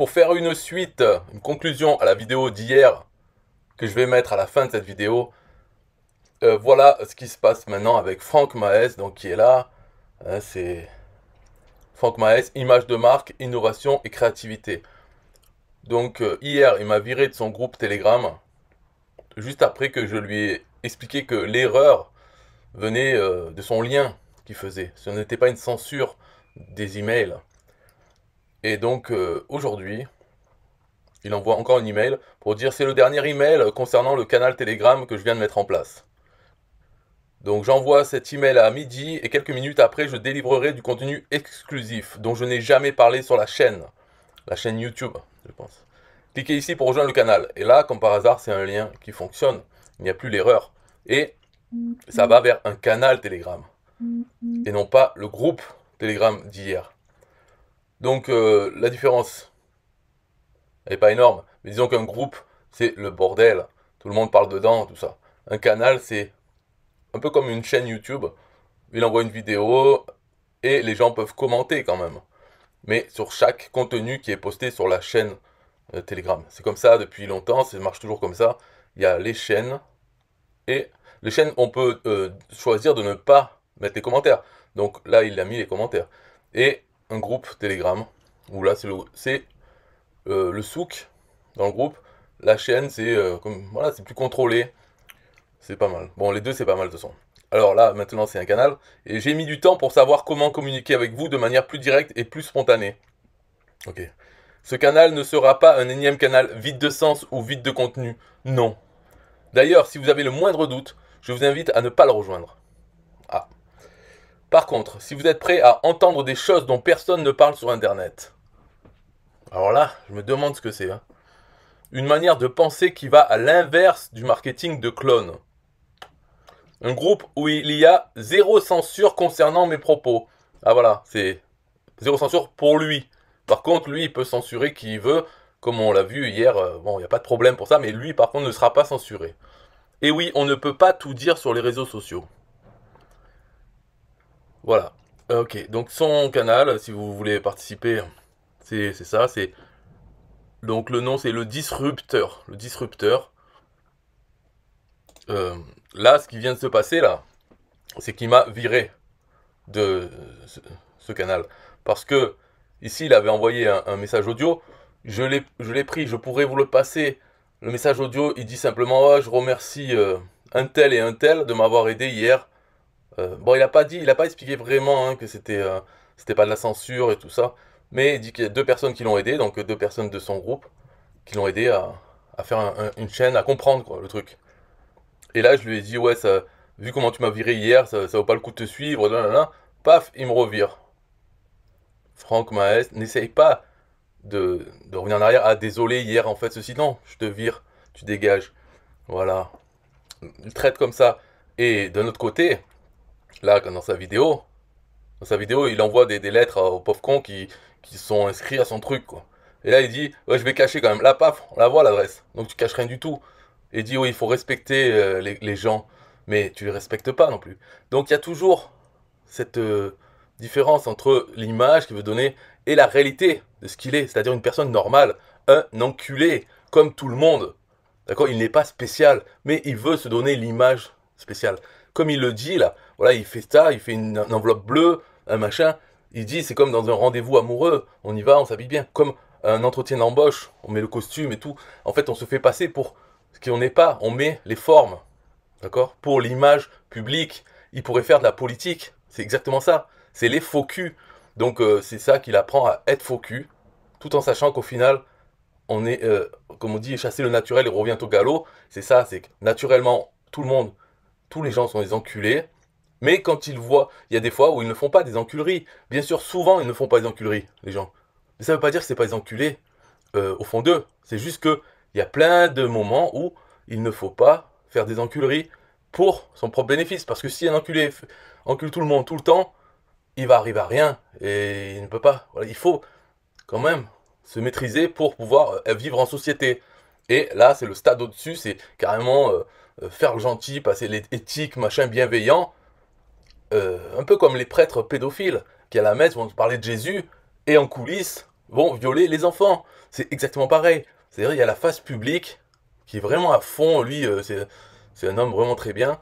pour faire une suite, une conclusion à la vidéo d'hier que je vais mettre à la fin de cette vidéo. Euh, voilà ce qui se passe maintenant avec Franck Maes, donc qui est là. Euh, c'est Franck Maes, image de marque, innovation et créativité. Donc euh, hier, il m'a viré de son groupe Telegram juste après que je lui ai expliqué que l'erreur venait de son lien qu'il faisait. Ce n'était pas une censure des emails. Et donc euh, aujourd'hui, il envoie encore un email pour dire c'est le dernier email concernant le canal Telegram que je viens de mettre en place. Donc j'envoie cet email à midi et quelques minutes après je délivrerai du contenu exclusif dont je n'ai jamais parlé sur la chaîne. La chaîne YouTube, je pense. Cliquez ici pour rejoindre le canal. Et là, comme par hasard, c'est un lien qui fonctionne. Il n'y a plus l'erreur. Et ça va vers un canal Telegram. Et non pas le groupe Telegram d'hier. Donc euh, la différence n'est pas énorme. Mais disons qu'un groupe, c'est le bordel. Tout le monde parle dedans, tout ça. Un canal, c'est un peu comme une chaîne YouTube. Il envoie une vidéo et les gens peuvent commenter quand même. Mais sur chaque contenu qui est posté sur la chaîne euh, Telegram. C'est comme ça depuis longtemps, ça marche toujours comme ça. Il y a les chaînes et les chaînes, on peut euh, choisir de ne pas mettre les commentaires. Donc là, il a mis les commentaires. Et un groupe Telegram où là c'est euh, le, souk dans le groupe. La chaîne c'est euh, comme voilà c'est plus contrôlé, c'est pas mal. Bon les deux c'est pas mal de son. Alors là maintenant c'est un canal et j'ai mis du temps pour savoir comment communiquer avec vous de manière plus directe et plus spontanée. Ok. Ce canal ne sera pas un énième canal vide de sens ou vide de contenu. Non. D'ailleurs si vous avez le moindre doute, je vous invite à ne pas le rejoindre. Par contre, si vous êtes prêt à entendre des choses dont personne ne parle sur Internet, alors là, je me demande ce que c'est. Hein. Une manière de penser qui va à l'inverse du marketing de clone. Un groupe où il y a zéro censure concernant mes propos. Ah voilà, c'est zéro censure pour lui. Par contre, lui, il peut censurer qui il veut, comme on l'a vu hier. Euh, bon, il n'y a pas de problème pour ça, mais lui, par contre, ne sera pas censuré. Et oui, on ne peut pas tout dire sur les réseaux sociaux. Voilà. Euh, ok, donc son canal, si vous voulez participer, c'est ça, c'est... Donc le nom, c'est le disrupteur. Le disrupteur. Euh, là, ce qui vient de se passer, là, c'est qu'il m'a viré de ce, canal. Parce que, ici, il avait envoyé un, message audio. Je l'ai pris, je pourrais vous le passer. Le message audio, il dit simplement, oh, je remercie euh, un tel et un tel de m'avoir aidé hier euh, bon, il n'a pas dit, il n'a pas expliqué vraiment hein, que c'était euh, c'était pas de la censure et tout ça, mais il dit qu'il y a deux personnes qui l'ont aidé, donc deux personnes de son groupe qui l'ont aidé à, faire une chaîne, à comprendre quoi, le truc. Et là, je lui ai dit, ouais, vu comment tu m'as viré hier, ça, ne vaut pas le coup de te suivre, là, Paf, il me revire. Franck Maes, n'essaye pas de, de, revenir en arrière. Ah, désolé, hier, en fait, ceci, non, je te vire, tu dégages. Voilà. Il traite comme ça. Et d'un autre côté, là, dans sa vidéo, dans sa vidéo, il envoie des, lettres aux pauvres cons qui, qui sont inscrits à son truc, quoi. Et là, il dit, je vais cacher quand même. Là, paf, on la voit l'adresse. Donc tu caches rien du tout. Et il dit, oui, il faut respecter euh, les, gens. Mais tu les respectes pas non plus. Donc il y a toujours cette euh, différence entre l'image qu'il veut donner et la réalité de ce qu'il est. C'est-à-dire une personne normale, un enculé, comme tout le monde. D'accord Il n'est pas spécial, mais il veut se donner l'image spéciale. Comme il le dit là, voilà, il fait ça, il fait une, enveloppe bleue, un machin. Il dit, c'est comme dans un rendez-vous amoureux, on y va, on s'habille bien. Comme un entretien d'embauche, on met le costume et tout. En fait, on se fait passer pour ce qu'on n'est pas, on met les formes, d'accord Pour l'image publique, il pourrait faire de la politique, c'est exactement ça. C'est les faux culs. Donc euh, c'est ça qu'il apprend à être faux cul, tout en sachant qu'au final, on est, euh, comme on dit, chasser le naturel et revient au galop. C'est ça, c'est que naturellement, tout le monde, tous les gens sont des enculés. Mais quand ils voient, il y a des fois où ils ne font pas des enculeries. Bien sûr, souvent, ils ne font pas des enculeries, les gens. Mais ça ne veut pas dire que ce pas des enculés euh, au fond d'eux. C'est juste qu'il y a plein de moments où il ne faut pas faire des enculeries pour son propre bénéfice. Parce que si un enculé encule tout le monde tout le temps, il va arriver à rien et il ne peut pas. il faut quand même se maîtriser pour pouvoir euh, vivre en société. Et là, c'est le stade au-dessus, c'est carrément euh, faire le gentil, passer l'éthique, machin, bienveillant, euh, un peu comme les prêtres pédophiles qui à la messe vont parler de Jésus et en coulisses vont violer les enfants. C'est exactement pareil. C'est-à-dire il y a la face publique qui est vraiment à fond, lui euh, c'est un homme vraiment très bien,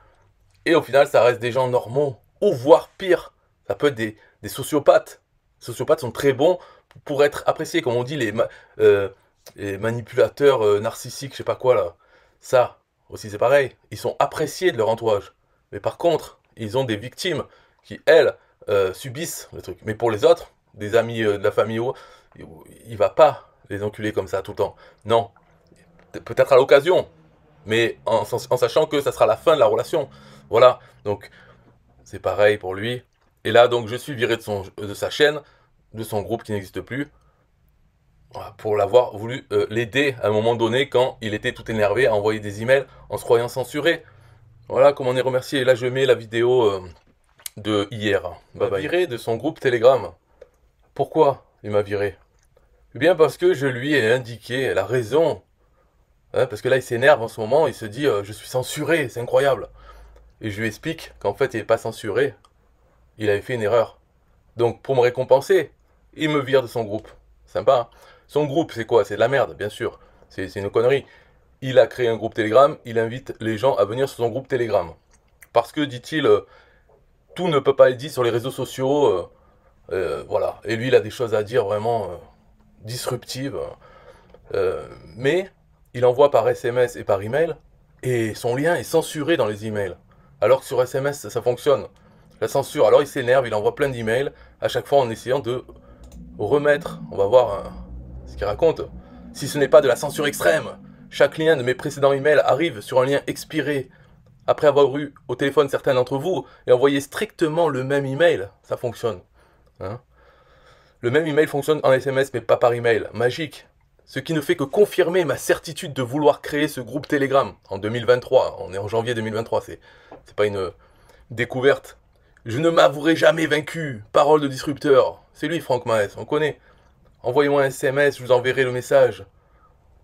et au final ça reste des gens normaux, ou voire pire, ça peut être des, sociopathes. Les sociopathes sont très bons pour être appréciés, comme on dit les, euh, les manipulateurs narcissiques, je sais pas quoi là. Ça aussi c'est pareil, ils sont appréciés de leur entourage. Mais par contre, ils ont des victimes qui, elles, euh, subissent le truc. Mais pour les autres, des amis euh, de la famille, il va pas les enculer comme ça tout le temps. Non. Peut-être à l'occasion, mais en, sachant que ça sera la fin de la relation. Voilà. Donc, c'est pareil pour lui. Et là, donc, je suis viré de, son, de sa chaîne, de son groupe qui n'existe plus, pour l'avoir voulu euh, l'aider à un moment donné quand il était tout énervé à envoyer des emails en se croyant censuré. Voilà comment on est remercié. Et là, je mets la vidéo euh, de hier. Il m'a viré de son groupe Telegram. Pourquoi il m'a viré Eh bien, parce que je lui ai indiqué la raison. Hein, parce que là, il s'énerve en ce moment. Il se dit euh, Je suis censuré, c'est incroyable. Et je lui explique qu'en fait, il n'est pas censuré. Il avait fait une erreur. Donc, pour me récompenser, il me vire de son groupe. Sympa. Hein. son groupe, c'est quoi C'est de la merde, bien sûr. C'est une connerie il a créé un groupe Telegram, il invite les gens à venir sur son groupe Telegram. Parce que, dit-il, euh, tout ne peut pas être dit sur les réseaux sociaux. Euh, euh, voilà. Et lui, il a des choses à dire vraiment disruptives. mais il envoie par SMS et par email, et son lien est censuré dans les emails. Alors que sur SMS, ça, fonctionne. La censure, alors il s'énerve, il envoie plein d'emails, à chaque fois en essayant de remettre, on va voir hein, ce qu'il raconte, si ce n'est pas de la censure extrême, chaque lien de mes précédents emails arrive sur un lien expiré après avoir eu au téléphone certains d'entre vous et envoyer strictement le même email. Ça fonctionne. Hein. le même email fonctionne en SMS mais pas par email. Magique. Ce qui ne fait que confirmer ma certitude de vouloir créer ce groupe Telegram en 2023. On est en janvier 2023, c'est, c'est pas une découverte. Je ne m'avouerai jamais vaincu. Parole de disrupteur. C'est lui, Franck Maes, on connaît. Envoyez-moi un SMS, je vous enverrai le message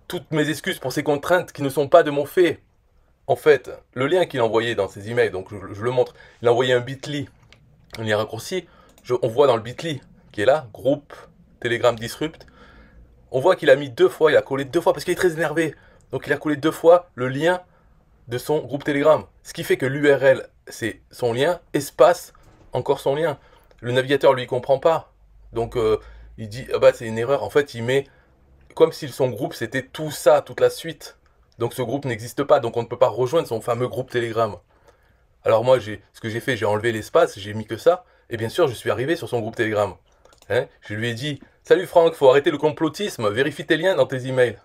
toutes mes excuses pour ces contraintes qui ne sont pas de mon fait. En fait, le lien qu'il a envoyé dans ses emails, donc je, le montre, il a envoyé un bit.ly, un lien raccourci, on voit dans le bit.ly qui est là, groupe Telegram Disrupt, on voit qu'il a mis deux fois, il a collé deux fois parce qu'il est très énervé. Donc il a collé deux fois le lien de son groupe Telegram. Ce qui fait que l'URL, c'est son lien, espace, encore son lien. Le navigateur, lui, comprend pas. Donc euh, il dit, ah bah c'est une erreur. En fait, il met comme si son groupe c'était tout ça, toute la suite. Donc ce groupe n'existe pas, donc on ne peut pas rejoindre son fameux groupe Telegram. Alors moi, j'ai, ce que j'ai fait, j'ai enlevé l'espace, j'ai mis que ça, et bien sûr, je suis arrivé sur son groupe Telegram. Hein, je lui ai dit Salut Franck, faut arrêter le complotisme, vérifie tes liens dans tes emails.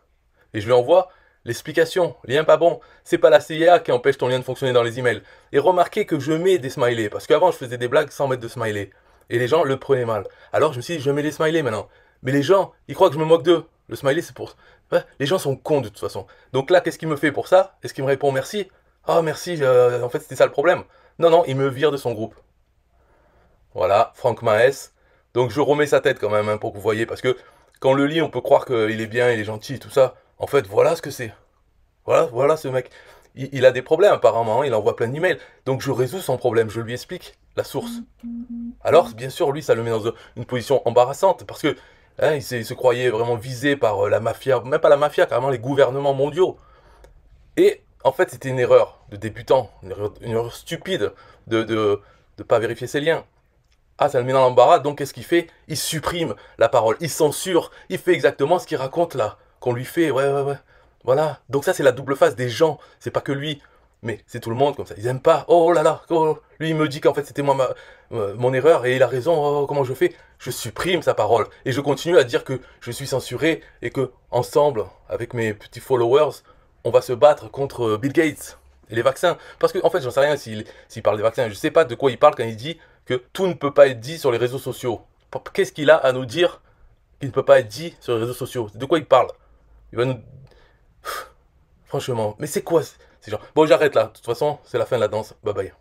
Et je lui envoie l'explication lien pas bon, c'est pas la CIA qui empêche ton lien de fonctionner dans les emails. Et remarquez que je mets des smileys, parce qu'avant, je faisais des blagues sans mettre de smileys. Et les gens le prenaient mal. Alors je me suis dit Je mets les smileys maintenant. Mais les gens, ils croient que je me moque d'eux. Le smiley, c'est pour. Les gens sont cons de toute façon. Donc là, qu'est-ce qu'il me fait pour ça Est-ce qu'il me répond merci Ah, oh, merci, euh, en fait, c'était ça le problème. Non, non, il me vire de son groupe. Voilà, Franck Maes. Donc je remets sa tête quand même hein, pour que vous voyez, parce que quand on le lit, on peut croire qu'il est bien, il est gentil tout ça. En fait, voilà ce que c'est. Voilà, voilà ce mec. Il, a des problèmes apparemment, hein, il envoie plein d'emails. Donc je résous son problème, je lui explique la source. Mm, mm, mm. Alors, bien sûr, lui, ça le met dans une position embarrassante, parce que Hein, il, se croyait vraiment visé par euh, la mafia, même pas la mafia, carrément les gouvernements mondiaux. Et en fait, c'était une erreur de débutant, une erreur, stupide de ne pas vérifier ses liens. Ah, ça le met dans l'embarras, donc qu'est-ce qu'il fait Il supprime la parole, il censure, il fait exactement ce qu'il raconte là, qu'on lui fait, ouais, ouais, ouais. Voilà. Donc ça, c'est la double face des gens, c'est pas que lui. Mais c'est tout le monde comme ça. Ils aiment pas. Oh, oh là là, oh, oh. lui il me dit qu'en fait c'était moi ma, euh, mon erreur et il a raison. comment je fais Je supprime sa parole et je continue à dire que je suis censuré et que ensemble avec mes petits followers, on va se battre contre euh, Bill Gates et les vaccins. Parce qu'en en fait, j'en sais rien s'il parle des vaccins. Je sais pas de quoi il parle quand il dit que tout ne peut pas être dit sur les réseaux sociaux. Qu'est-ce qu'il a à nous dire qu'il ne peut pas être dit sur les réseaux sociaux De quoi il parle Il va nous Franchement, mais c'est quoi bon, j'arrête là. De toute façon, c'est la fin de la danse. Bye bye.